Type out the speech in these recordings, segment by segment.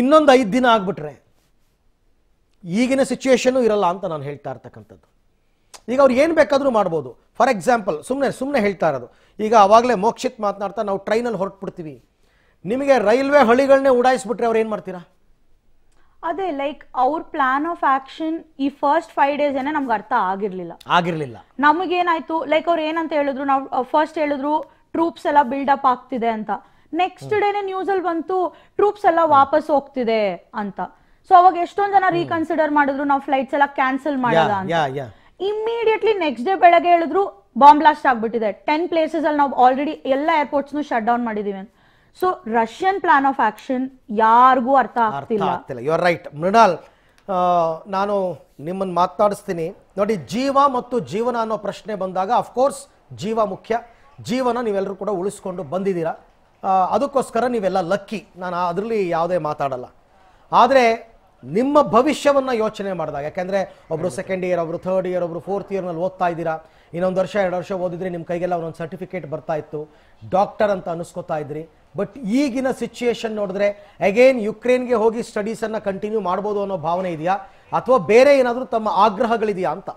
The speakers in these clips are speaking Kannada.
ಇನ್ನೊಂದು ಐದು ದಿನ ಆಗ್ಬಿಟ್ರೆ ಈಗಿನ ಸಿಚುಯೇಷನು ಇರಲ್ಲ ಅಂತ ನಾನು ಹೇಳ್ತಾ ಇರ್ತಕ್ಕಂಥದ್ದು ಈಗ ಅವ್ರು ಏನು ಬೇಕಾದರೂ ಮಾಡ್ಬೋದು ಫಾರ್ ಎಕ್ಸಾಂಪಲ್ ಸುಮ್ಮನೆ ಸುಮ್ಮನೆ ಹೇಳ್ತಾ ಇರೋದು ಈಗ ಆವಾಗಲೇ ಮೋಕ್ಷಿತ್ ಮಾತನಾಡ್ತಾ ನಾವು ಟ್ರೈನಲ್ಲಿ ಹೊರಟ್ಬಿಡ್ತೀವಿ ನಿಮಗೆ ರೈಲ್ವೆ ಹಳಿಗಳನ್ನೇ ಉಡಾಯಿಸ್ಬಿಟ್ರೆ ಅವ್ರು ಏನು ಮಾಡ್ತೀರಾ ಅದೇ ಲೈಕ್ ಅವ್ರ ಪ್ಲಾನ್ ಆಫ್ ಆಕ್ಷನ್ ಈ ಫಸ್ಟ್ ಫೈವ್ ಡೇಸ್ ಏನೇ ನಮ್ಗೆ ಅರ್ಥ ಆಗಿರಲಿಲ್ಲ ಆಗಿರಲಿಲ್ಲ ನಮಗೇನಾಯ್ತು ಲೈಕ್ ಅವ್ರು ಏನಂತ ಹೇಳಿದ್ರು ನಾವು ಫಸ್ಟ್ ಹೇಳಿದ್ರು ಟ್ರೂಪ್ಸ್ ಎಲ್ಲ ಬಿಲ್ಡಪ್ ಆಗ್ತಿದೆ ಅಂತ ನೆಕ್ಸ್ಟ್ ಡೇನೆ ನ್ಯೂಸ್ ಅಲ್ಲಿ ಬಂತು ಟ್ರೂಪ್ಸ್ ಎಲ್ಲ ವಾಪಸ್ ಹೋಗ್ತಿದೆ ಅಂತ ಸೊ ಅವಾಗ ಎಷ್ಟೊಂದ್ ಜನ ರೀಕನ್ಸಿಡರ್ ಮಾಡಿದ್ರು ನಾವು ಫ್ಲೈಟ್ಸ್ ಎಲ್ಲ ಕ್ಯಾನ್ಸಲ್ ಮಾಡಿಲ್ಲ ಅಂತ ಇಮಿಡಿಯೇಟ್ಲಿ ನೆಕ್ಸ್ಟ್ ಡೇ ಬೆಳಗ್ಗೆ ಹೇಳಿದ್ರು ಬಾಂಬ್ ಬ್ಲಾಸ್ಟ್ ಆಗ್ಬಿಟ್ಟಿದೆ ಟೆನ್ ಪ್ಲೇಸಸ್ ಅಲ್ಲಿ ನಾವು ಆಲ್ರೆಡಿ ಎಲ್ಲ ಏರ್ಪೋರ್ಟ್ಸ್ ನು ಶಟ್ ಡೌನ್ ಮಾಡಿದೀವಿ so Russian plan of action ಯಾರಿಗೂ ಅರ್ಥ ಆಗ್ತಿಲ್ಲ ಯು ಆರ್ ರೈಟ್ ಮೃಣಾಲ್ ನಾನು ನಿಮ್ಮನ್ನು ಮಾತನಾಡಿಸ್ತೀನಿ ನೋಡಿ ಜೀವ ಮತ್ತು ಜೀವನ ಅನ್ನೋ ಪ್ರಶ್ನೆ ಬಂದಾಗ ಕೋರ್ಸ್ ಜೀವ ಮುಖ್ಯ ಜೀವನ ನೀವೆಲ್ಲರೂ ಕೂಡ ಉಳಿಸ್ಕೊಂಡು ಬಂದಿದ್ದೀರಾ ಅದಕ್ಕೋಸ್ಕರ ನೀವೆಲ್ಲ ಲಕ್ಕಿ ನಾನು ಅದರಲ್ಲಿ ಯಾವುದೇ ಮಾತಾಡಲ್ಲ ಆದರೆ ನಿಮ್ಮ ಭವಿಷ್ಯವನ್ನು ಯೋಚನೆ ಮಾಡಿದಾಗ ಯಾಕೆಂದರೆ ಒಬ್ಬರು ಸೆಕೆಂಡ್ ಇಯರ್ ಒಬ್ಬರು ಥರ್ಡ್ ಇಯರ್ ಒಬ್ಬರು ಫೋರ್ತ್ ಇಯರ್ನಲ್ಲಿ ಓದ್ತಾ ಇದ್ದೀರಾ ಇನ್ನೊಂದು ವರ್ಷ ಎರಡು ವರ್ಷ ಓದಿದ್ರೆ ನಿಮ್ಮ ಕೈಗೆಲ್ಲ ಒಂದೊಂದು ಸರ್ಟಿಫಿಕೇಟ್ ಬರ್ತಾ ಇತ್ತು ಡಾಕ್ಟರ್ ಅಂತ ಅನಿಸ್ಕೋತಾ ಇದ್ರಿ ಬಟ್ ಈಗಿನ ಸಿಚುಯೇಷನ್ ನೋಡಿದ್ರೆ ಅಗೇನ್ ಯುಕ್ರೇನ್ಗೆ ಹೋಗಿ ಸ್ಟಡೀಸನ್ನು ಕಂಟಿನ್ಯೂ ಮಾಡ್ಬೋದು ಅನ್ನೋ ಭಾವನೆ ಇದೆಯಾ ಅಥವಾ ಬೇರೆ ಏನಾದರೂ ತಮ್ಮ ಆಗ್ರಹಗಳಿದೆಯಾ ಅಂತ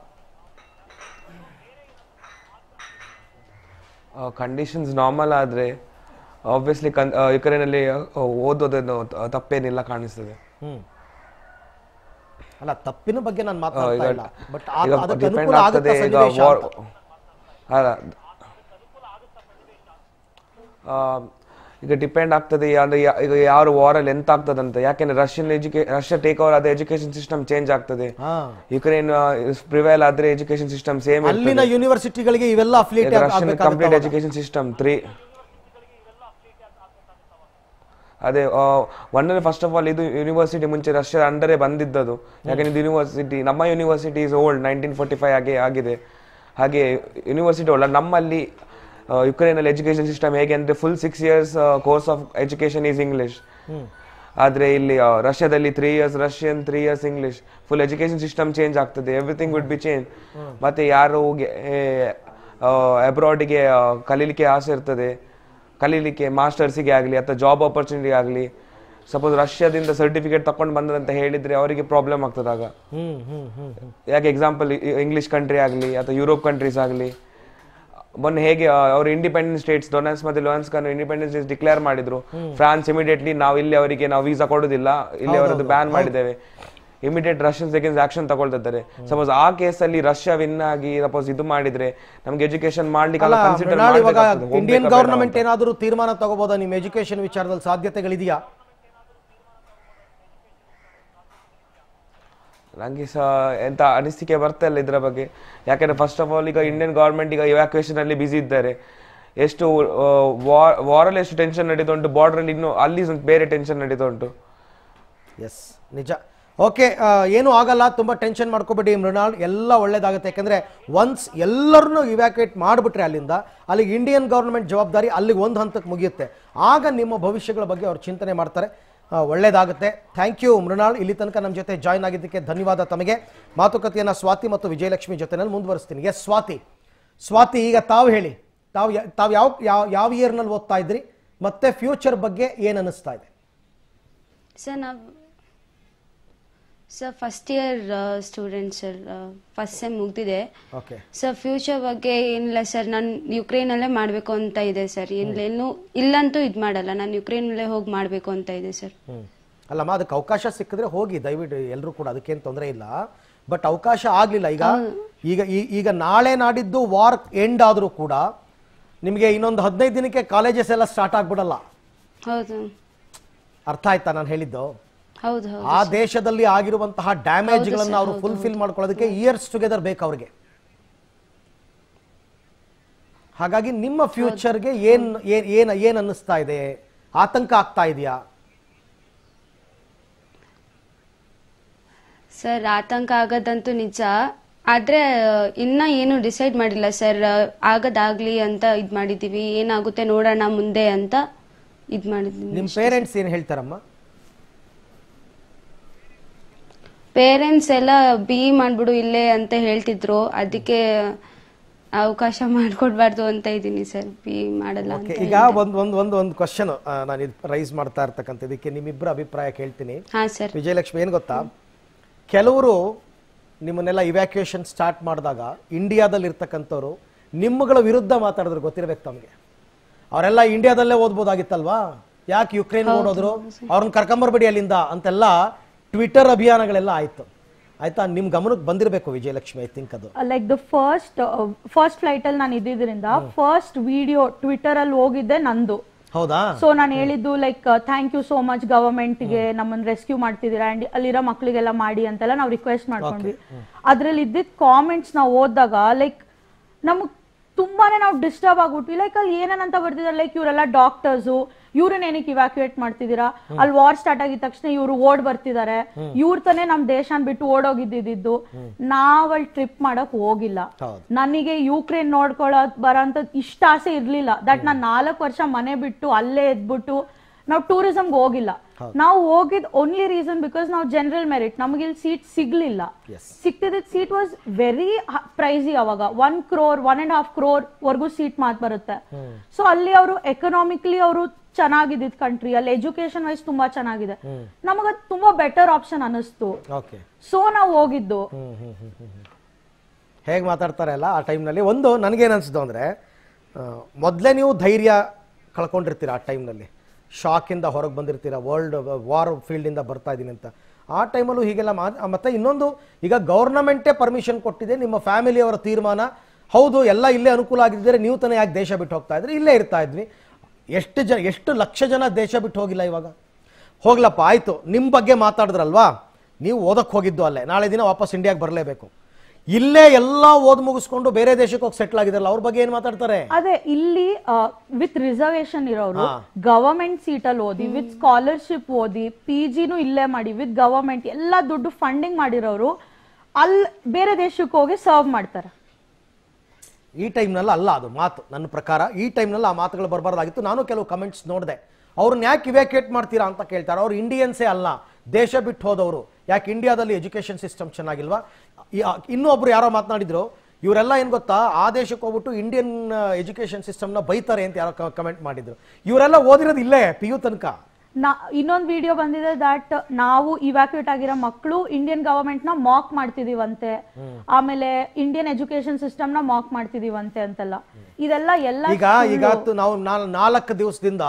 ಕಂಡೀಷನ್ಸ್ ನಾರ್ಮಲ್ ಆದರೆ ಆಬ್ವಿಯಸ್ಲಿ ಕನ್ ಯುಕ್ರೇನಲ್ಲಿ ಓದೋದನ್ನು ತಪ್ಪೇನಿಲ್ಲ ಕಾಣಿಸ್ತದೆ ಅಲ್ಲ ತಪ್ಪಿನ ಬಗ್ಗೆ ನಾನು ಮಾತಾಡ್ತಾ ಇಲ್ಲ ಈಗ ಅಲ್ಲ ಈಗ ಡಿಪೆಂಡ್ ಆಗ್ತದೆ ಅಂದ್ರೆ ಈಗ ಯಾರು ವಾರಲ್ಲಿ ಎಂತ ಆಗ್ತದೆ ಅಂತ ಯಾಕೆಂದ್ರೆ ರಷ್ಯನ್ ಎಜುಕೇ ರಷ್ಯಾ ಟೇಕ್ ಓವರ್ ಆದ ಎಜುಕೇಶನ್ ಸಿಸ್ಟಮ್ ಚೇಂಜ್ ಆಗ್ತದೆ ಯುಕ್ರೇನ್ ಪ್ರಿವೈಲ್ ಆದ್ರೆ ಎಜುಕೇಶನ್ ಸಿಸ್ಟಮ್ ಸೇಮ್ ಅಲ್ಲಿನ ಯೂನಿವರ್ಸಿಟಿಗಳಿಗೆ ಇವೆಲ್ಲ ಕಂಪ್ಲೀಟ್ ಎಜುಕೇಶನ್ ಸಿಸ್ಟಮ್ ತ್ರೀ ಅದೇ ಒಂದನೇ ಫಸ್ಟ್ ಆಫ್ ಆಲ್ ಇದು ಯೂನಿವರ್ಸಿಟಿ ಮುಂಚೆ ರಷ್ಯಾದ ಅಂಡರೇ ಬಂದಿದ್ದದು ಯಾಕಂದ್ರೆ ಇದು ಯೂನಿವರ್ಸಿಟಿ ನಮ್ಮ university is old nineteen forty five ಹಾಗೆ ಆಗಿದೆ ಹಾಗೆ ಯೂನಿವರ್ಸಿಟಿ ಓಲ್ಡ್ ನಮ್ಮಲ್ಲಿ ಯುಕ್ರೇನಲ್ಲಿ ಎಜುಕೇಷನ್ ಸಿಸ್ಟಮ್ ಹೇಗೆ ಅಂದರೆ full six years course of education is English ಆದರೆ ಇಲ್ಲಿ ರಷ್ಯಾದಲ್ಲಿ three years Russian three years English full education system change ಆಗ್ತದೆ ಎವ್ರಿಥಿಂಗ್ ವುಡ್ ಬಿ ಚೇಂಜ್ ಮತ್ತೆ ಯಾರು ಅಬ್ರಾಡಿಗೆ ಕಲೀಲಿಕ್ಕೆ ಆಸೆ ಇರ್ತದೆ ಕಲೀಲಿಕ್ಕೆ ಮಾಸ್ಟರ್ಸಿಗೆ ಆಗಲಿ ಅಥವಾ ಜಾಬ್ ಆಪರ್ಚುನಿಟಿ ಆಗಲಿ ಸಪೋಸ್ ರಷ್ಯಾದಿಂದ ಸರ್ಟಿಫಿಕೇಟ್ ತಕೊಂಡು ಬಂದದಂತ ಹೇಳಿದ್ರೆ ಅವರಿಗೆ ಪ್ರಾಬ್ಲಮ್ ಆಗ್ತದೆ ಆಗ ಯಾಕೆ ಎಕ್ಸಾಂಪಲ್ ಇಂಗ್ಲೀಷ್ ಕಂಟ್ರಿ ಆಗಲಿ ಅಥವಾ ಯುರೋಪ್ ಕಂಟ್ರೀಸ್ ಆಗಲಿ ಮೊನ್ನೆ ಹೇಗೆ ಅವರು ಇಂಡಿಪೆಂಡೆನ್ಸ್ ಸ್ಟೇಟ್ಸ್ ಡೊನಾನ್ಸ್ ಮತ್ತು ಲೊನಾನ್ಸ್ ಇಂಡಿಪೆಂಡೆನ್ಸ್ ಡೇಸ್ ಡಿಕ್ಲೇರ್ ಮಾಡಿದ್ರು ಫ್ರಾನ್ಸ್ ಇಮಿಡಿಯೇಟ್ಲಿ ನಾವು ಇಲ್ಲಿ ಅವರಿಗೆ ನಾವು ವೀಸಾ ಕೊಡೋದಿಲ್ಲ ಇಲ್ಲಿ ಅವರದ್ದು ಬ್ಯಾನ್ ಮಾಡಿದ್ದೇವೆ ಇಮಿಡಿಯೇಟ್ ರಷ್ಯನ್ಸ್ ಎಗೇನ್ಸ್ ಆಕ್ಷನ್ ತಗೊಳ್ತಿದ್ದಾರೆ ಸಪೋಸ್ ಆ ಕೇಸಲ್ಲಿ ರಷ್ಯಾ ವಿನ್ ಆಗಿ ಸಪೋಸ್ ಇದು ಮಾಡಿದ್ರೆ ನಮ್ಗೆ ಎಜುಕೇಶನ್ ಮಾಡ್ಲಿಕ್ಕೆ ಇಂಡಿಯನ್ ಗವರ್ನಮೆಂಟ್ ಏನಾದರೂ ತೀರ್ಮಾನ ತಗೋಬಹುದಾ ನಿಮ್ಮ ಎಜುಕೇಶನ್ ವಿಚಾರದಲ್ಲಿ ಸಾಧ್ಯತೆಗಳಿದೆಯಾ ನಂಗೆ ಸಹ ಎಂತ ಅನಿಸಿಕೆ ಬರ್ತಾ ಇಲ್ಲ ಇದರ ಬಗ್ಗೆ ಯಾಕಂದ್ರೆ ಫಸ್ಟ್ ಆಫ್ ಆಲ್ ಈಗ ಇಂಡಿಯನ್ ಗೌರ್ಮೆಂಟ್ ಈಗ ಅಲ್ಲಿ ಬಿಸಿ ಇದ್ದಾರೆ ಎಷ್ಟು ವಾರ್ ವಾರಲ್ಲಿ ಎಷ್ಟು ಟೆನ್ಷನ್ ನಡೀತಾ ಬಾರ್ಡರ್ ಅಲ್ಲಿ ಇನ್ನು ಅಲ್ಲಿ ಬೇರೆ ಟೆನ್ಷನ್ ನಡೀತಾ ಉಂಟು ಎಸ್ ನಿಜ ಓಕೆ ಏನೂ ಆಗಲ್ಲ ತುಂಬ ಟೆನ್ಷನ್ ಮಾಡ್ಕೋಬೇಡಿ ಮೃಣಾಲ್ ಎಲ್ಲ ಒಳ್ಳೇದಾಗುತ್ತೆ ಯಾಕೆಂದರೆ ಒನ್ಸ್ ಎಲ್ಲರನ್ನೂ ಇವ್ಯಾಕ್ಯುಯೇಟ್ ಮಾಡಿಬಿಟ್ರೆ ಅಲ್ಲಿಂದ ಅಲ್ಲಿಗೆ ಇಂಡಿಯನ್ ಗೌರ್ಮೆಂಟ್ ಜವಾಬ್ದಾರಿ ಅಲ್ಲಿಗೆ ಒಂದು ಹಂತಕ್ಕೆ ಮುಗಿಯುತ್ತೆ ಆಗ ನಿಮ್ಮ ಭವಿಷ್ಯಗಳ ಬಗ್ಗೆ ಅವ್ರು ಚಿಂತನೆ ಮಾಡ್ತಾರೆ ಒಳ್ಳೇದಾಗುತ್ತೆ ಥ್ಯಾಂಕ್ ಯು ಮೃಣಾಲ್ ಇಲ್ಲಿ ತನಕ ನಮ್ಮ ಜೊತೆ ಜಾಯ್ನ್ ಆಗಿದ್ದಕ್ಕೆ ಧನ್ಯವಾದ ತಮಗೆ ಮಾತುಕತೆಯನ್ನು ಸ್ವಾತಿ ಮತ್ತು ವಿಜಯಲಕ್ಷ್ಮಿ ಜೊತೆನಲ್ಲಿ ಮುಂದುವರಿಸ್ತೀನಿ ಎಸ್ ಸ್ವಾತಿ ಸ್ವಾತಿ ಈಗ ತಾವು ಹೇಳಿ ತಾವು ತಾವು ಯಾವ ಯಾವ ಯಾವ ಇಯರ್ನಲ್ಲಿ ಓದ್ತಾ ಇದ್ರಿ ಮತ್ತೆ ಫ್ಯೂಚರ್ ಬಗ್ಗೆ ಏನು ಅನ್ನಿಸ್ತಾ ಇದೆ ಸರ್ ನಾವು sir first year student sir first sem ಮುಗ್ದಿದೆ ಸರ್ ಫ್ಯೂಚರ್ ಬಗ್ಗೆ ಏನಿಲ್ಲ ಸರ್ ನಾನು ಯುಕ್ರೇನಲ್ಲೇ ಮಾಡಬೇಕು ಅಂತ ಇದೆ ಸರ್ ಏನು ಇಲ್ಲಂತೂ ಇದು ಮಾಡಲ್ಲ ನಾನು ಯುಕ್ರೇನಲ್ಲೇ ಹೋಗಿ ಮಾಡಬೇಕು ಅಂತ ಇದೆ ಸರ್ ಅಲ್ಲಮ್ಮ ಅದಕ್ಕೆ ಅವಕಾಶ ಸಿಕ್ಕಿದ್ರೆ ಹೋಗಿ ದಯವಿಟ್ಟು ಎಲ್ಲರೂ ಕೂಡ ಅದಕ್ಕೇನು ತೊಂದರೆ ಇಲ್ಲ ಬಟ್ ಅವಕಾಶ ಆಗಲಿಲ್ಲ ಈಗ ಈಗ ಈಗ ನಾಳೆ ನಾಡಿದ್ದು ವಾರ್ ಎಂಡ್ ಆದರೂ ಕೂಡ ನಿಮಗೆ ಇನ್ನೊಂದು ಹದಿನೈದು ದಿನಕ್ಕೆ ಕಾಲೇಜಸ್ ಎಲ್ಲ ಸ್ಟಾರ್ಟ್ ಹೌದು ಅರ್ಥ ಆಯ್ತಾ ನಾನು ಹೇಳಿದ್ದು ಆ ದೇಶದಲ್ಲಿ ಆಗಿರುವಂತಹ ಡ್ಯಾಮೇಜ್ಗಳನ್ನು ಅವರು ಫುಲ್ಫಿಲ್ ಮಾಡ್ಕೊಳ್ಳೋದಕ್ಕೆ ಇಯರ್ಸ್ ಟುಗೆದರ್ ಬೇಕು ಅವ್ರಿಗೆ ಹಾಗಾಗಿ ನಿಮ್ಮ ಫ್ಯೂಚರ್ಗೆ ಏನ್ ಏನ್ ಏನ್ ಅನ್ನಿಸ್ತಾ ಇದೆ ಆತಂಕ ಆಗ್ತಾ ಇದೆಯಾ ಸರ್ ಆತಂಕ ಆಗದಂತೂ ನಿಜ ಆದ್ರೆ ಇನ್ನ ಏನು ಡಿಸೈಡ್ ಮಾಡಿಲ್ಲ ಸರ್ ಆಗದಾಗ್ಲಿ ಅಂತ ಇದು ಮಾಡಿದ್ದೀವಿ ಏನಾಗುತ್ತೆ ನೋಡೋಣ ಮುಂದೆ ಅಂತ ಇದು ಮಾಡಿದ್ವಿ ನಿಮ್ಮ ಪೇರೆಂಟ್ಸ್ ಏನು ಹೇಳ್ತಾರಮ್ಮ ಪೇರೆಂಟ್ಸ್ ಎಲ್ಲ ಬಿ ಮಾಡ್ಬಿಡು ಇಲ್ಲೇ ಅಂತ ಹೇಳ್ತಿದ್ರು ಅದಕ್ಕೆ ಅವಕಾಶ ಮಾಡ್ಕೊಡ್ಬಾರ್ದು ಅಂತ ಇದ್ದೀನಿ ಸರ್ ಬಿ ಮಾಡಲ್ಲ ಅಂತ ಈಗ ಒಂದು ಒಂದು ಒಂದು ಒಂದು ಕ್ವಶನ್ ನಾನು ರೈಸ್ ಮಾಡ್ತಾ ಇರ್ತಕ್ಕಂಥ ಇದಕ್ಕೆ ನಿಮ್ಮಿಬ್ಬರ ಅಭಿಪ್ರಾಯ ಕೇಳ್ತೀನಿ ಹಾಂ ಸರ್ ವಿಜಯಲಕ್ಷ್ಮಿ ಏನು ಗೊತ್ತಾ ಕೆಲವರು ನಿಮ್ಮನ್ನೆಲ್ಲ ಇವ್ಯಾಕ್ಯುಯೇಷನ್ ಸ್ಟಾರ್ಟ್ ಮಾಡಿದಾಗ ಇಂಡಿಯಾದಲ್ಲಿ ಇರ್ತಕ್ಕಂಥವ್ರು ನಿಮ್ಮಗಳ ವಿರುದ್ಧ ಮಾತಾಡಿದ್ರು ಗೊತ್ತಿರಬೇಕು ತಮಗೆ ಅವರೆಲ್ಲ ಇಂಡಿಯಾದಲ್ಲೇ ಓದ್ಬೋದಾಗಿತ್ತಲ್ವಾ ಯಾಕೆ ಯುಕ್ರೇನ್ ಓಡೋದ್ರು ಅವ್ರನ್ನ ಕರ್ಕೊಂಬರ್ಬೇಡಿ ಅಲ್ಲಿಂದ ಅಂತೆಲ್ಲ ಟ್ವಿಟರ್ ಅಭಿಯಾನಗಳೆಲ್ಲ ಆಯ್ತು ಆಯ್ತಾ ನಿಮ್ ಗಮನಕ್ಕೆ ಬಂದಿರಬೇಕು ವಿಜಯಲಕ್ಷ್ಮಿ ಐ ಥಿಂಕ್ ಅದು like the first first flight ಅಲ್ಲಿ ನಾನು ಇದ್ದಿದ್ರಿಂದ ಫಸ್ಟ್ ವಿಡಿಯೋ ಟ್ವಿಟರ್ ಅಲ್ಲಿ ಹೋಗಿದ್ದೆ ನಂದು ಹೌದಾ ಸೊ ನಾನು ಹೇಳಿದ್ದು like thank you so much government ಗೆ ನಮ್ಮನ್ನ ರೆಸ್ಕ್ಯೂ ಮಾಡ್ತಿದ್ದೀರಾ ಅಂಡ್ ಅಲ್ಲಿರೋ ಮಕ್ಳಿಗೆಲ್ಲ ಮಾಡಿ ಅಂತೆಲ್ಲ ನಾವು ರಿಕ್ವೆಸ್ಟ್ ಮಾಡ್ಕೊಂಡ್ವಿ ಅದ್ರಲ್ಲಿ ಇದ್ದಿದ್ದ ಕಾಮೆಂಟ್ಸ್ ನಾವು ಓದಿದಾಗ ಲೈಕ್ ನಮಗ್ ತುಂಬಾನೇ ನಾವು ಡಿಸ್ಟರ್ಬ್ ಆಗ್ಬಿಟ್ವಿ ಲೈಕ್ ಅಲ್ಲಿ ಏನೇನಂತ ಬರ್ತಿದಾರೆ ಲೈಕ್ ಇವರೆಲ್ಲ ಡಾಕ್ಟರ್ಸು ಏನಕ್ಕೆ ಇವ್ಯಾಕ್ಯುಯೇಟ್ ಮಾಡ್ತಿದ್ದೀರಾ ಅಲ್ಲಿ ವಾರ್ ಸ್ಟಾರ್ಟ್ ಆಗಿದ ತಕ್ಷಣ ಇವ್ರು ಓಡ್ ಬರ್ತಿದ್ದಾರೆ ಇವ್ರ ತಾನೇ ನಮ್ ದೇಶನ್ ಬಿಟ್ಟು ಓಡೋಗಿದ್ದಿದ್ದು ನಾವ್ ಅಲ್ಲಿ ಟ್ರಿಪ್ ಮಾಡಕ್ ಹೋಗಿಲ್ಲ ನನಗೆ ಯುಕ್ರೇನ್ ನೋಡ್ಕೊಳಕ್ ಅಂತ ಇಷ್ಟ ಆಸೆ ಇರ್ಲಿಲ್ಲ ದಟ್ ನಾನ್ ನಾಲ್ಕು ವರ್ಷ ಮನೆ ಬಿಟ್ಟು ಅಲ್ಲೇ ಎದ್ಬಿಟ್ಟು ನಾವು ಟೂರಿಸಂಗೆ ಹೋಗಿಲ್ಲ ನಾವು ಹೋಗಿದ್ ಓನ್ಲಿ ರೀಸನ್ ಬಿಕಾಸ್ ನಾವು ಜನರಲ್ ಮೆರಿಟ್ ನಮಗೆ ಇಲ್ಲಿ ಸೀಟ್ ಸಿಗ್ಲಿಲ್ಲ ಸಿಕ್ತಿದ್ದ ಸೀಟ್ ವಾಸ್ ವೆರಿ ಪ್ರೈಸಿ ಅವಾಗ one crore one and half crore ವರ್ಗೂ ಸೀಟ್ ಮಾತ್ ಬರುತ್ತೆ ಸೊ ಅಲ್ಲಿ ಅವರು ಎಕನಾಮಿಕ್ಲಿ ಅವರು ಚೆನ್ನಾಗಿದ್ದ ಕಂಟ್ರಿ ಅಲ್ಲಿ ಎಜುಕೇಶನ್ ವೈಸ್ ತುಂಬಾ ಚೆನ್ನಾಗಿದೆ ನಮಗ ತುಂಬಾ ಬೆಟರ್ ಆಪ್ಷನ್ ಅನಿಸ್ತು ಸೊ ನಾವು ಹೋಗಿದ್ದು ಹೇಗೆ ಮಾತಾಡ್ತಾರೆ ಅಲ್ಲ ಆ ಟೈಮ್ನಲ್ಲಿ ಒಂದು ನನಗೇನು ಅನಿಸ್ತು ಅಂದರೆ ಮೊದಲೇ ನೀವು ಧೈರ್ಯ ಕಳ್ಕೊಂಡಿರ್ತೀರ ಆ ನಲ್ಲಿ ಶಾಕಿಂದ ಹೊರಗೆ ಬಂದಿರ್ತೀರ ವರ್ಲ್ಡ್ ವಾರ್ ಫೀಲ್ಡಿಂದ ಬರ್ತಾ ಇದ್ದೀನಿ ಅಂತ ಆ ಟೈಮಲ್ಲೂ ಹೀಗೆಲ್ಲ ಮತ್ತೆ ಇನ್ನೊಂದು ಈಗ ಗೌರ್ನಮೆಂಟೇ ಪರ್ಮಿಷನ್ ಕೊಟ್ಟಿದೆ ನಿಮ್ಮ ಫ್ಯಾಮಿಲಿಯವರ ತೀರ್ಮಾನ ಹೌದು ಎಲ್ಲ ಇಲ್ಲೇ ಅನುಕೂಲ ಆಗಿದ್ದರೆ ನೀವು ತಾನೇ ಯಾಕೆ ದೇಶ ಬಿಟ್ಟು ಹೋಗ್ತಾ ಇದ್ರೆ ಇಲ್ಲೇ ಇರ್ತಾ ಇದ್ವಿ ಎಷ್ಟು ಜನ ಎಷ್ಟು ಲಕ್ಷ ಜನ ದೇಶ ಬಿಟ್ಟು ಹೋಗಿಲ್ಲ ಇವಾಗ ಹೋಗ್ಲಪ್ಪ ಆಯಿತು ನಿಮ್ಮ ಬಗ್ಗೆ ಮಾತಾಡಿದ್ರಲ್ವಾ ನೀವು ಓದಕ್ಕೆ ಹೋಗಿದ್ದು ಅಲ್ಲೇ ನಾಳೆ ದಿನ ವಾಪಸ್ ಇಂಡಿಯಾಗೆ ಬರಲೇಬೇಕು ಇಲ್ಲೇ ಎಲ್ಲ ಓದ್ ಮುಗಿಸ್ಕೊಂಡು ಬೇರೆ ದೇಶಕ್ಕೆ ಹೋಗಿ ಸೆಟ್ಲ್ ಆಗಿದಾರಲ್ಲ ಅವ್ರ ಬಗ್ಗೆ ಏನ್ ಮಾತಾಡ್ತಾರೆ ಅದೇ ಇಲ್ಲಿ ವಿತ್ ರಿಸರ್ವೇಶನ್ ಇರೋರು ಗವರ್ಮೆಂಟ್ ಸೀಟ್ ಅಲ್ಲಿ ಓದಿ ವಿತ್ ಸ್ಕಾಲರ್ಶಿಪ್ ಓದಿ ಪಿ ಜಿನೂ ಇಲ್ಲೇ ಮಾಡಿ ವಿತ್ ಗವರ್ಮೆಂಟ್ ಎಲ್ಲ ದುಡ್ಡು ಫಂಡಿಂಗ್ ಮಾಡಿರೋರು ಅಲ್ಲಿ ಬೇರೆ ದೇಶಕ್ಕೆ ಹೋಗಿ ಸರ್ವ್ ಮಾಡ್ತಾರೆ ಈ ಟೈಮ್ನಲ್ಲಿ ಅಲ್ಲ ಅದು ಮಾತು ನನ್ನ ಪ್ರಕಾರ ಈ ಟೈಮ್ನಲ್ಲಿ ಆ ಮಾತುಗಳು ಬರಬಾರ್ದಾಗಿತ್ತು ನಾನು ಕೆಲವು ಕಮೆಂಟ್ಸ್ ನೋಡಿದೆ ಅವ್ರನ್ನ ಯಾಕೆ ಇವ್ಯಾಕೇಟ್ ಮಾಡ್ತೀರಾ ಅಂತ ಕೇಳ್ತಾರೆ ಅವ್ರು ಇಂಡಿಯನ್ಸೇ ಅಲ್ಲ ದೇಶ ಬಿಟ್ಟು ಹೋದವರು ಯಾಕೆ ಇಂಡಿಯಾದಲ್ಲಿ ಎಜುಕೇಷನ್ ಸಿಸ್ಟಮ್ ಚೆನ್ನಾಗಿಲ್ವಾ ಇನ್ನೊಬ್ರು ಯಾರೋ ಮಾತನಾಡಿದ್ರು ಇವರೆಲ್ಲ ಏನು ಗೊತ್ತಾ ಆ ದೇಶಕ್ಕೆ ಹೋಗ್ಬಿಟ್ಟು ಇಂಡಿಯನ್ ಎಜುಕೇಷನ್ ನ ಬೈತಾರೆ ಅಂತ ಯಾರೋ ಕಮೆಂಟ್ ಮಾಡಿದ್ರು ಇವರೆಲ್ಲ ಓದಿರೋದು ಇಲ್ಲೇ ಪಿ ಯು ತನಕ ಇನ್ನೊಂದು ವಿಡಿಯೋ ಬಂದಿದೆ ದಟ್ ನಾವು ಇವ್ಯಾಕ್ಯೂಟ್ ಆಗಿರೋ ಮಕ್ಕಳು ಇಂಡಿಯನ್ ಗವರ್ಮೆಂಟ್ ನ ಮಾಕ್ ಮಾಡ್ತಿದೀವಂತೆ ಆಮೇಲೆ ಇಂಡಿಯನ್ ಎಜುಕೇಶನ್ ಸಿಸ್ಟಮ್ ನ ಮಾಕ್ ಮಾಡ್ತಿದೀವಂತೆ ಅಂತೆಲ್ಲ ಇದೆಲ್ಲ ಎಲ್ಲ ಈಗ ಈಗ ನಾವು ನಾಲ್ಕು ದಿವಸದಿಂದ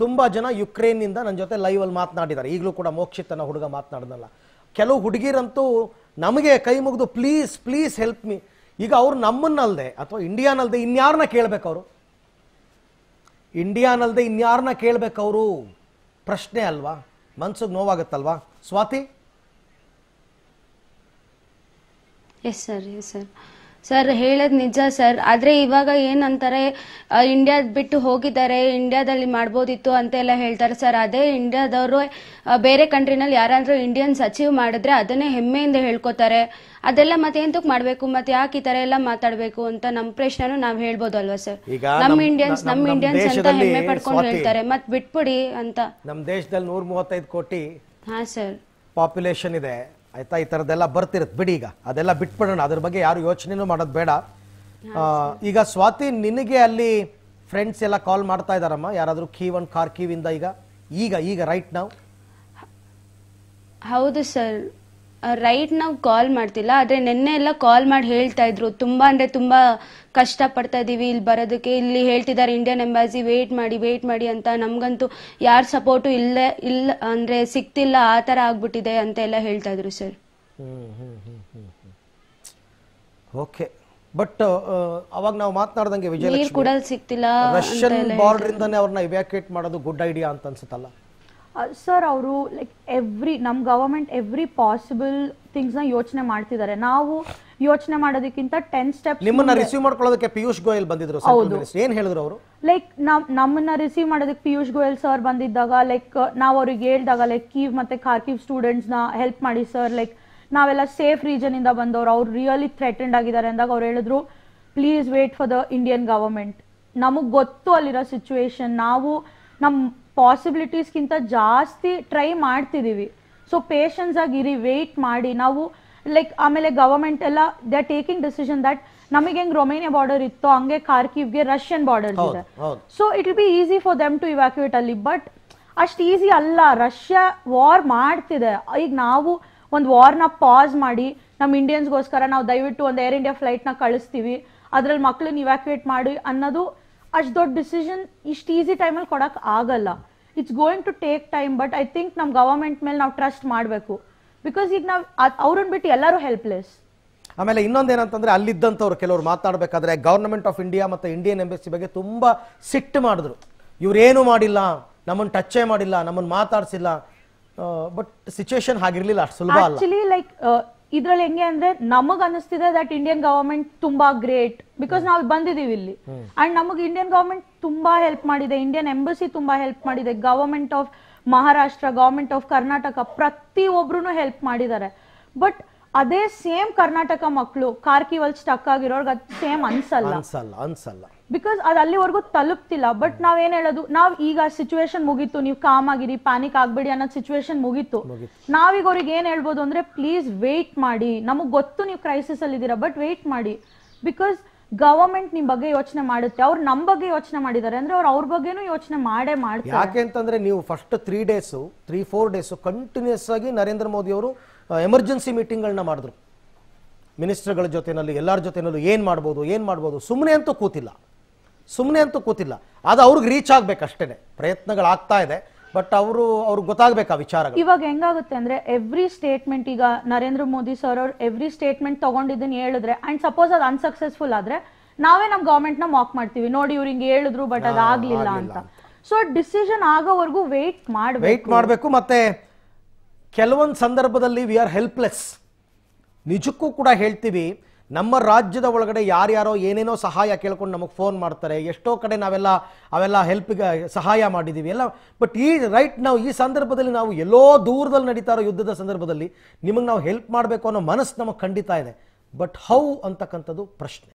ತುಂಬಾ ಜನ ಯುಕ್ರೇನ್ನಿಂದ ನನ್ನ ಜೊತೆ ಅಲ್ಲಿ ಮಾತನಾಡಿದ್ದಾರೆ ಈಗಲೂ ಕೂಡ ಮೋಕ್ಷಿತ್ ಅನ್ನೋ ಹುಡುಗ ಮಾತನಾಡಿದಲ್ಲ ಕೆಲವು ಹುಡುಗಿರಂತೂ ನಮಗೆ ಕೈ ಮುಗಿದು ಪ್ಲೀಸ್ ಪ್ಲೀಸ್ ಹೆಲ್ಪ್ ಮೀ ಈಗ ಅವ್ರು ನಮ್ಮನ್ನಲ್ಲದೆ ಅಥವಾ ಇಂಡಿಯಾನಲ್ಲದೆ ಇನ್ಯಾರನ್ನ ಕೇಳಬೇಕು ಅವರು ಇಂಡಿಯಾನಲ್ಲದೆ ಇನ್ಯಾರನ್ನ ಕೇಳಬೇಕು ಪ್ರಶ್ನೆ ಅಲ್ವಾ ಮನ್ಸಿಗೆ ನೋವಾಗುತ್ತಲ್ವಾ Swati yes sir yes sir sir ಹೇಳದ್ ನಿಜ ಸರ್ ಆದ್ರೆ ಇವಾಗ ಏನಂತಾರೆ ಇಂಡಿಯಾದ ಬಿಟ್ಟು ಹೋಗಿದ್ದಾರೆ ಇಂಡಿಯಾದಲ್ಲಿ ಮಾಡ್ಬೋದಿತ್ತು ಅಂತೆಲ್ಲ ಹೇಳ್ತಾರೆ ಸರ್ ಅದೇ ಇಂಡಿಯಾದವರು ಬೇರೆ ಕಂಟ್ರಿನಲ್ಲಿ ಯಾರಾದ್ರೂ ಇಂಡಿಯನ್ಸ್ ಅಚೀವ್ ಮಾಡಿದ್ರೆ ಅದನ್ನೇ ಹೆಮ್ಮೆಯಿಂದ ಹೇಳ್ಕೊತಾರೆ ಅದೆಲ್ಲ ಮತ್ತೆ ಎಂತಕ್ ಮಾಡ್ಬೇಕು ಮತ್ತೆ ಯಾಕೆ ಈ ತರ ಎಲ್ಲ ಮಾತಾಡಬೇಕು ಅಂತ ನಮ್ಮ ಪ್ರಶ್ನೆನೂ ನಾವು ಅಲ್ವಾ ಸರ್ ನಮ್ಮ ಇಂಡಿಯನ್ಸ್ ನಮ್ ಇಂಡಿಯನ್ಸ್ ಅಂತ ಹೆಮ್ಮೆ ಪಡ್ಕೊಂಡು ಹೇಳ್ತಾರೆ ಮತ್ತೆ ಬಿಟ್ಬಿಡಿ ಅಂತ ನಮ್ಮ ದೇಶದಲ್ಲಿ ನೂರ ಮೂವತ್ತೈದು ಕೋಟಿ ಹಾ ಸರ್ ಪಾಪ್ಯುಲೇಷನ್ ಇದೆ ಆಯ್ತಾ ಈ ಥರದ್ದೆಲ್ಲ ಬರ್ತಿರುತ್ತೆ ಬಿಡಿ ಈಗ ಅದೆಲ್ಲ ಬಿಟ್ಬಿಡೋಣ ಅದ್ರ ಬಗ್ಗೆ ಯಾರು ಯೋಚನೆನೂ ಮಾಡೋದು ಬೇಡ ಈಗ ಸ್ವಾತಿ ನಿನಗೆ ಅಲ್ಲಿ ಫ್ರೆಂಡ್ಸ್ ಎಲ್ಲ ಕಾಲ್ ಮಾಡ್ತಾ ಇದಾರಮ್ಮ ಯಾರಾದರೂ ಕೀ ಒನ್ ಕಾರ್ ಕೀವಿಂದ ಈಗ ಈಗ ಈಗ ರೈಟ್ ನಾವು ಹೌದು ಸರ್ ರೈಟ್ ನಾವು ಕಾಲ್ ಮಾಡ್ತಿಲ್ಲ ಆದ್ರೆ ನಿನ್ನೆ ಎಲ್ಲ ಕಾಲ್ ಮಾಡಿ ಹೇಳ್ತಾ ಇದ್ರು ತುಂಬ ಅಂದರೆ ತುಂಬ ಪಡ್ತಾ ಇದ್ದೀವಿ ಇಲ್ಲಿ ಬರೋದಕ್ಕೆ ಇಲ್ಲಿ ಹೇಳ್ತಿದ್ದಾರೆ ಇಂಡಿಯನ್ ಎಂಬಾಸಿ ವೇಟ್ ಮಾಡಿ ವೇಟ್ ಮಾಡಿ ಅಂತ ನಮಗಂತೂ ಯಾರ್ ಸಪೋರ್ಟು ಇಲ್ಲ ಇಲ್ಲ ಅಂದ್ರೆ ಸಿಕ್ತಿಲ್ಲ ಆ ಥರ ಆಗ್ಬಿಟ್ಟಿದೆ ಅಂತ ಎಲ್ಲ ಹೇಳ್ತಾ ಇದ್ರು sir hmm hmm hmm okay but ಅವಾಗ ನಾವು ಮಾತನಾಡ್ದಂಗೆ ವಿಜಯ ಕೂಡ ಸಿಗ್ತಿಲ್ಲ ರಷ್ಯನ್ ಬಾರ್ಡರ್ ಇಂದನೇ ಅವ್ರನ್ನ ಇವ್ಯಾಕ್ಯುಯೇಟ್ ಮಾಡೋದು ಗುಡ್ ಐಡಿಯಾ ಅಂತ ಅನ್ಸುತ್ತಲ್ಲ ಸರ್ ಅವರು ಲೈಕ್ ಎವ್ರಿ ನಮ್ಮ ಗವರ್ಮೆಂಟ್ ಎವ್ರಿ ಪಾಸಿಬಲ್ ಥಿಂಗ್ಸ್ನ ಯೋಚನೆ ಮಾಡ್ತಿದ್ದಾರೆ ನಾವು ಯೋಚನೆ ಮಾಡೋದಕ್ಕಿಂತ ಟೆನ್ ಸ್ಟೆಪ್ ನಿಮ್ಮನ್ನ ರಿಸೀವ್ ಮಾಡ್ಕೊಳ್ಳೋದಕ್ಕೆ ಪಿಯೂಷ್ ಗೋಯಲ್ ಬಂದಿದ್ರು ಹೌದು ಏನು ಹೇಳಿದ್ರು ಅವರು ಲೈಕ್ ನಮ್ ನಮ್ಮನ್ನ ರಿಸೀವ್ ಮಾಡೋದಕ್ಕೆ ಪಿಯೂಷ್ ಗೋಯಲ್ ಸರ್ ಬಂದಿದ್ದಾಗ ಲೈಕ್ ನಾವು ಅವ್ರಿಗೆ ಹೇಳಿದಾಗ ಲೈಕ್ ಕೀವ್ ಮತ್ತೆ ಸ್ಟೂಡೆಂಟ್ಸ್ ನ ಹೆಲ್ಪ್ ಮಾಡಿ ಸರ್ ಲೈಕ್ ನಾವೆಲ್ಲ ಸೇಫ್ ರೀಜನ್ ಇಂದ ಬಂದವರು ಅವ್ರು ರಿಯಲಿ ಥ್ರೆಟೆಂಡ್ ಆಗಿದ್ದಾರೆ ಅಂದಾಗ ಅವ್ರು ಹೇಳಿದ್ರು please wait for the Indian government ನಮಗ್ ಗೊತ್ತು ಅಲ್ಲಿರೋ ಸಿಚುವೇಶನ್ ನಾವು ನಮ್ಮ ಪಾಸಿಬಿಲಿಟೀಸ್ಗಿಂತ ಜಾಸ್ತಿ ಟ್ರೈ ಮಾಡ್ತಿದೀವಿ ಸೊ ಪೇಷನ್ಸ್ ಇರಿ ವೆಯ್ಟ್ ಮಾಡಿ ನಾವು ಲೈಕ್ ಆಮೇಲೆ ಗವರ್ಮೆಂಟ್ ಎಲ್ಲ they are taking decision that ನಮಗೆ ಹೆಂಗ್ ರೊಮೇನಿಯಾ ಬಾರ್ಡರ್ ಇತ್ತು ಹಂಗೆ ಕಾರ್ಕಿವ್ಗೆ ರಷ್ಯನ್ ಬಾರ್ಡರ್ ಇದೆ so it will be easy for them to evacuate ಅಲ್ಲಿ ಬಟ್ ಅಷ್ಟು ಈಸಿ ಅಲ್ಲ ರಷ್ಯಾ ವಾರ್ ಮಾಡ್ತಿದೆ ಈಗ ನಾವು ಒಂದು ನ ಪಾಸ್ ಮಾಡಿ ನಮ್ಮ ಇಂಡಿಯನ್ಸ್ಗೋಸ್ಕರ ನಾವು ದಯವಿಟ್ಟು ಒಂದು ಏರ್ ಇಂಡಿಯಾ ಫ್ಲೈಟ್ ನ ಕಳಿಸ್ತೀವಿ ಅದ್ರಲ್ಲಿ ಮಕ್ಳನ್ನ ಇವ್ಯಾಕ್ಯುಯೇಟ್ ಮಾಡಿ ಅನ್ನೋದು ಅಷ್ಟು ದೊಡ್ಡ ಡಿಸಿಷನ್ ಇಷ್ಟು ಈಸಿ ಟೈಮಲ್ಲಿ ಕೊಡೋಕೆ ಆಗಲ್ಲ it's going to take time but I think ನಮ್ಮ ಗವರ್ಮೆಂಟ್ ಮೇಲೆ ನಾವು ಟ್ರಸ್ಟ್ ಮಾಡಬೇಕು ಬಿಕಾಸ್ ಈಗ ನಾವು ಅವ್ರನ್ನ ಬಿಟ್ಟು ಎಲ್ಲರೂ ಹೆಲ್ಪ್ಲೆಸ್ ಆಮೇಲೆ ಇನ್ನೊಂದೇನಂತಂದ್ರೆ ಅಲ್ಲಿದ್ದಂಥವ್ರು ಕೆಲವರು ಮಾತಾಡಬೇಕಾದ್ರೆ ಗವರ್ನಮೆಂಟ್ ಆಫ್ ಇಂಡಿಯಾ ಮತ್ತು ಇಂಡಿಯನ್ ಎಂಬೆಸಿ ಬಗ್ಗೆ ತುಂಬ ಸಿಟ್ಟು ಮಾಡಿದ್ರು ಇವರೇನು ಮಾಡಿಲ್ಲ ನಮ್ಮನ್ನು ಟಚ್ಚೇ ಮಾಡಿಲ್ಲ ನಮ್ಮನ್ನು ಮಾತಾಡಿಸಿಲ್ಲ ಬಟ್ ಸಿಚುವೇಶನ್ ಹಾಗಿರಲಿಲ್ಲ ಅಷ್ಟು ಸುಲಭ ಆಕ್ಚುಲಿ ಲೈಕ್ ಇದ್ರಲ್ಲಿ ಹೆಂಗೆ ಅಂದ್ರೆ ನಮಗ್ ಅನಿಸ್ತಿದೆ ದಟ್ ಇಂಡಿಯನ್ ಗವರ್ಮೆಂಟ್ ತುಂಬಾ ಗ್ರೇಟ್ ಬಿಕಾಸ್ ನಾವ್ ಬಂದಿದೀವಿ ಇಲ್ಲಿ ಅಂಡ್ ನಮಗ್ ಇಂಡಿಯನ್ ಗವರ್ಮೆಂಟ್ ತುಂಬಾ ಹೆಲ್ಪ್ ಮಾಡಿದೆ ಇಂಡಿಯನ್ ಎಂಬಸಿ ತುಂಬಾ ಹೆಲ್ಪ್ ಮಾಡಿದೆ government of Maharashtra government of Karnataka ಪ್ರತಿ ಒಬ್ರು ಹೆಲ್ಪ್ ಮಾಡಿದ್ದಾರೆ ಬಟ್ ಅದೇ ಸೇಮ್ ಕರ್ನಾಟಕ ಮಕ್ಕಳು ಕಾರ್ಕಿವಲ್ ಸ್ಟಕ್ ಆಗಿರೋರ್ಗ್ ಅದು ಸೇಮ್ ಅನ್ಸಲ್ಲ ಅನ್ಸಲ್ಲ ಅನ್ಸಲ್ಲ ಬಿಕಾಸ್ ಅದು ಅಲ್ಲಿವರೆಗೂ ತಲುಪ್ತಿಲ್ಲ ಬಟ್ ನಾವ್ ಏನ್ ಹೇಳೋದು ನಾವ್ ಈಗ ಸಿಚುವೇಶನ್ ಮುಗೀತು ನೀವು ಕಾಮ್ ಆಗಿರಿ ಪ್ಯಾನಿಕ್ ಆಗ್ಬೇಡಿ ಅನ್ನೋ ಸಿಚುವೇಶನ್ ಮುಗೀತು ನಾವೀಗ ಅವ್ರಿಗೆ ಏನ್ ಹೇಳ್ಬೋದು ಅಂದ್ರೆ ಪ್ಲೀಸ್ ವೆಯ್ಟ್ ಮಾಡಿ ನಮಗ್ ಗೊತ್ತು ನೀವು ಕ್ರೈಸಿಸ್ ಅಲ್ಲಿ ಇದ್ದೀರಾ ಬಟ್ ವೆಯ್ಟ್ ಮಾಡಿ ಬಿಕಾಸ್ ಗವರ್ಮೆಂಟ್ ನಿಮ್ ಬಗ್ಗೆ ಯೋಚನೆ ಮಾಡುತ್ತೆ ಅವ್ರು ನಮ್ ಬಗ್ಗೆ ಯೋಚನೆ ಮಾಡಿದ್ದಾರೆ ಅಂದ್ರೆ ಅವ್ರ ಅವ್ರ ಬಗ್ಗೆನೂ ಯೋಚನೆ ಮಾಡೇ ಮಾಡ್ತಾರೆ ಯಾಕೆ ಅಂತಂದ್ರೆ ನೀವು first three days three four days continuous ಆಗಿ ನರೇಂದ್ರ ಮೋದಿ ಅವರು ಎಮರ್ಜೆನ್ಸಿ ಮೀಟಿಂಗ್ ಗಳನ್ನ ಮಾಡಿದ್ರು ಮಿನಿಸ್ಟರ್ಗಳ ಜೊತೆನಲ್ಲಿ ಎಲ್ಲರ ಜೊತೆನಲ್ಲೂ ಏನು ಮಾಡ್ಬೋದು ಏನು ಮಾಡ್ಬೋದು ಸುಮ್ಮನೆ ಅಂತೂ ಕೂತಿಲ್ಲ ಸುಮ್ಮನೆ ಅಂತೂ ಕೂತಿಲ್ಲ ಅದು ಅವ್ರಿಗೆ ರೀಚ್ ಆಗಬೇಕಷ್ಟೇ ಪ್ರಯತ್ನಗಳಾಗ್ತಾ ಇದೆ ಬಟ್ ಅವರು ಅವ್ರಿಗೆ ಗೊತ್ತಾಗಬೇಕು ಆ ವಿಚಾರ ಇವಾಗ ಹೆಂಗಾಗುತ್ತೆ ಅಂದ್ರೆ ಎವ್ರಿ ಸ್ಟೇಟ್ಮೆಂಟ್ ಈಗ ನರೇಂದ್ರ ಮೋದಿ ಸರ್ ಅವ್ರು ಎವ್ರಿ ಸ್ಟೇಟ್ಮೆಂಟ್ ತಗೊಂಡಿದ್ದನ್ನ ಹೇಳಿದ್ರೆ ಅಂಡ್ ಸಪೋಸ್ ಅದು ಅನ್ಸಕ್ಸಸ್ಫುಲ್ ಆದ್ರೆ ನಾವೇ ನಮ್ಮ ಗೌರ್ಮೆಂಟ್ನ ಮಾಕ್ ಮಾಡ್ತೀವಿ ನೋಡಿ ಇವ್ರು ಹಿಂಗೆ ಹೇಳಿದ್ರು ಬಟ್ ಅದಾಗ್ಲಿಲ್ಲ ಅಂತ ಸೊ ಡಿಸಿಷನ್ ಆಗೋವರೆಗೂ ವೆಯ್ಟ್ ಮಾಡಬೇಕು ವೆಯ್ಟ್ ಮಾಡಬೇಕು ಮತ್ತೆ ಕೆಲವೊಂದು ಸಂದರ್ಭದಲ್ಲಿ ವಿ ಆರ್ ಹೆಲ್ಪ್ಲೆಸ್ ನಿಜಕ್ಕೂ ಕೂಡ ಹೇಳ್ತೀವಿ ನಮ್ಮ ರಾಜ್ಯದ ಒಳಗಡೆ ಯಾರ್ಯಾರೋ ಏನೇನೋ ಸಹಾಯ ಕೇಳ್ಕೊಂಡು ನಮಗೆ ಫೋನ್ ಮಾಡ್ತಾರೆ ಎಷ್ಟೋ ಕಡೆ ನಾವೆಲ್ಲ ಅವೆಲ್ಲ ಹೆಲ್ಪ್ಗೆ ಸಹಾಯ ಮಾಡಿದ್ದೀವಿ ಎಲ್ಲ ಬಟ್ ಈ ರೈಟ್ ನಾವು ಈ ಸಂದರ್ಭದಲ್ಲಿ ನಾವು ಎಲ್ಲೋ ದೂರದಲ್ಲಿ ನಡೀತಾ ಇರೋ ಯುದ್ಧದ ಸಂದರ್ಭದಲ್ಲಿ ನಿಮಗೆ ನಾವು ಹೆಲ್ಪ್ ಮಾಡಬೇಕು ಅನ್ನೋ ಮನಸ್ಸು ನಮಗೆ ಖಂಡಿತ ಇದೆ ಬಟ್ ಹೌ ಅಂತಕ್ಕಂಥದ್ದು ಪ್ರಶ್ನೆ